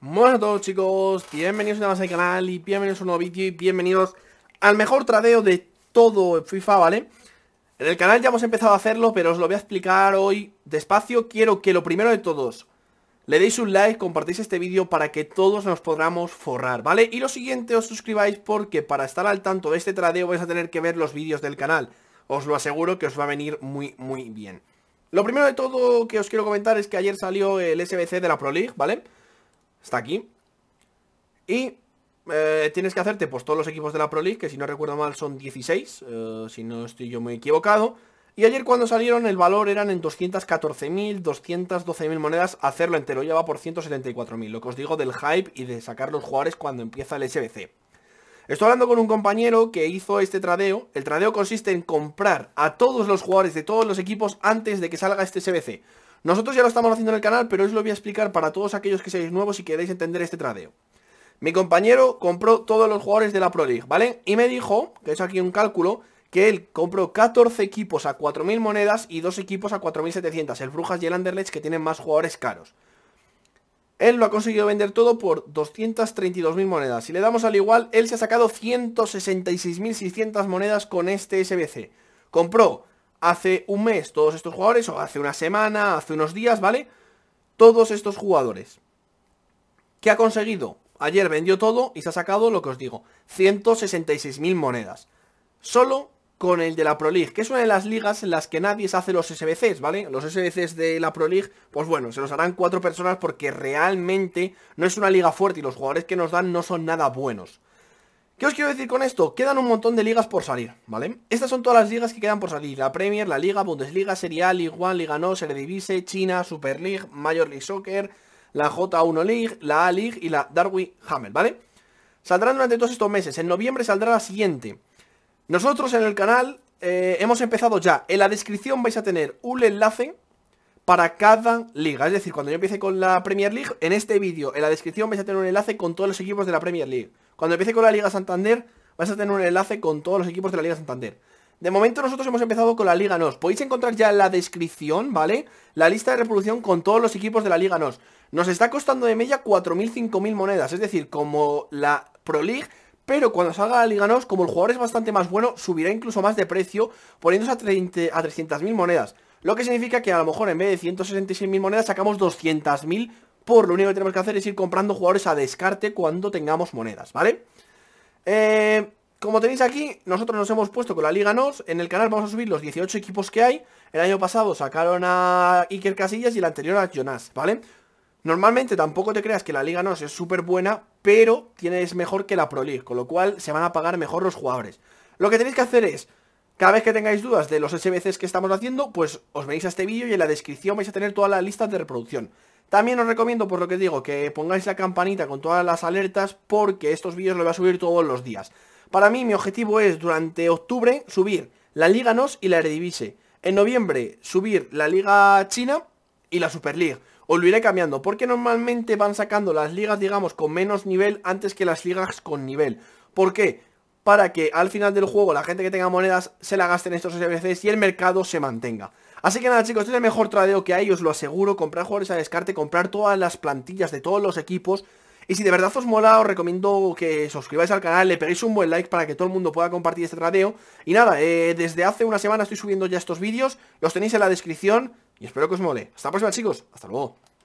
Buenas a todos chicos, bienvenidos una vez al canal y bienvenidos a un nuevo vídeo y bienvenidos al mejor tradeo de todo FIFA, ¿vale? En el canal ya hemos empezado a hacerlo, pero os lo voy a explicar hoy despacio Quiero que lo primero de todos, le deis un like, compartáis este vídeo para que todos nos podamos forrar, ¿vale? Y lo siguiente, os suscribáis porque para estar al tanto de este tradeo vais a tener que ver los vídeos del canal Os lo aseguro que os va a venir muy, muy bien Lo primero de todo que os quiero comentar es que ayer salió el SBC de la Pro League, ¿vale? vale Está aquí. Y eh, tienes que hacerte pues todos los equipos de la Pro League, que si no recuerdo mal son 16, eh, si no estoy yo muy equivocado. Y ayer cuando salieron el valor eran en 214.000, 212.000 monedas, hacerlo entero ya va por 174.000, lo que os digo del hype y de sacar los jugadores cuando empieza el SBC. Estoy hablando con un compañero que hizo este tradeo. El tradeo consiste en comprar a todos los jugadores de todos los equipos antes de que salga este SBC. Nosotros ya lo estamos haciendo en el canal, pero os lo voy a explicar para todos aquellos que seáis nuevos y queréis entender este tradeo. Mi compañero compró todos los jugadores de la Pro League, ¿vale? Y me dijo, que es aquí un cálculo, que él compró 14 equipos a 4.000 monedas y 2 equipos a 4.700, el Brujas y el Anderlecht, que tienen más jugadores caros. Él lo ha conseguido vender todo por 232.000 monedas. Si le damos al igual, él se ha sacado 166.600 monedas con este SBC. Compró hace un mes todos estos jugadores, o hace una semana, hace unos días, ¿vale? Todos estos jugadores. ¿Qué ha conseguido? Ayer vendió todo y se ha sacado lo que os digo, 166.000 monedas. Solo con el de la Pro League, que es una de las ligas en las que nadie se hace los SBCs, ¿vale? Los SBCs de la Pro League, pues bueno, se los harán cuatro personas porque realmente no es una liga fuerte y los jugadores que nos dan no son nada buenos. ¿Qué os quiero decir con esto? Quedan un montón de ligas por salir, ¿vale? Estas son todas las ligas que quedan por salir. La Premier, la Liga, Bundesliga, Serie A, Ligue 1, Liga No, Divise, China, Super League, Major League Soccer, la J1 League, la A League y la Darwin Hammer, ¿vale? Saldrán durante todos estos meses. En noviembre saldrá la siguiente. Nosotros en el canal eh, hemos empezado ya. En la descripción vais a tener un enlace para cada liga. Es decir, cuando yo empiece con la Premier League, en este vídeo, en la descripción vais a tener un enlace con todos los equipos de la Premier League. Cuando empiece con la Liga Santander, vas a tener un enlace con todos los equipos de la Liga Santander. De momento nosotros hemos empezado con la Liga NOS. Podéis encontrar ya en la descripción, ¿vale? La lista de reproducción con todos los equipos de la Liga NOS. Nos está costando de media 4.000, 5.000 monedas. Es decir, como la Pro League, pero cuando salga la Liga NOS, como el jugador es bastante más bueno, subirá incluso más de precio, poniéndose a, a 300.000 monedas. Lo que significa que a lo mejor en vez de 166.000 monedas sacamos 200.000 por lo único que tenemos que hacer es ir comprando jugadores a descarte cuando tengamos monedas, ¿vale? Eh, como tenéis aquí, nosotros nos hemos puesto con la Liga NOS, en el canal vamos a subir los 18 equipos que hay, el año pasado sacaron a Iker Casillas y la anterior a Jonas, ¿vale? Normalmente tampoco te creas que la Liga NOS es súper buena, pero tienes mejor que la Pro League, con lo cual se van a pagar mejor los jugadores. Lo que tenéis que hacer es, cada vez que tengáis dudas de los SBCs que estamos haciendo, pues os veis a este vídeo y en la descripción vais a tener toda la lista de reproducción. También os recomiendo, por lo que digo, que pongáis la campanita con todas las alertas porque estos vídeos los voy a subir todos los días. Para mí mi objetivo es durante octubre subir la Liga NOS y la Eredivisie. En noviembre subir la Liga China y la Super League. Os lo iré cambiando porque normalmente van sacando las ligas, digamos, con menos nivel antes que las ligas con nivel. ¿Por qué? para que al final del juego la gente que tenga monedas se la gasten estos SBCs y el mercado se mantenga. Así que nada chicos, este es el mejor tradeo que hay, os lo aseguro, comprar jugadores a descarte, comprar todas las plantillas de todos los equipos y si de verdad os mola, os recomiendo que suscribáis al canal, le peguéis un buen like para que todo el mundo pueda compartir este tradeo. Y nada, eh, desde hace una semana estoy subiendo ya estos vídeos, los tenéis en la descripción y espero que os mole. Hasta la próxima chicos, hasta luego.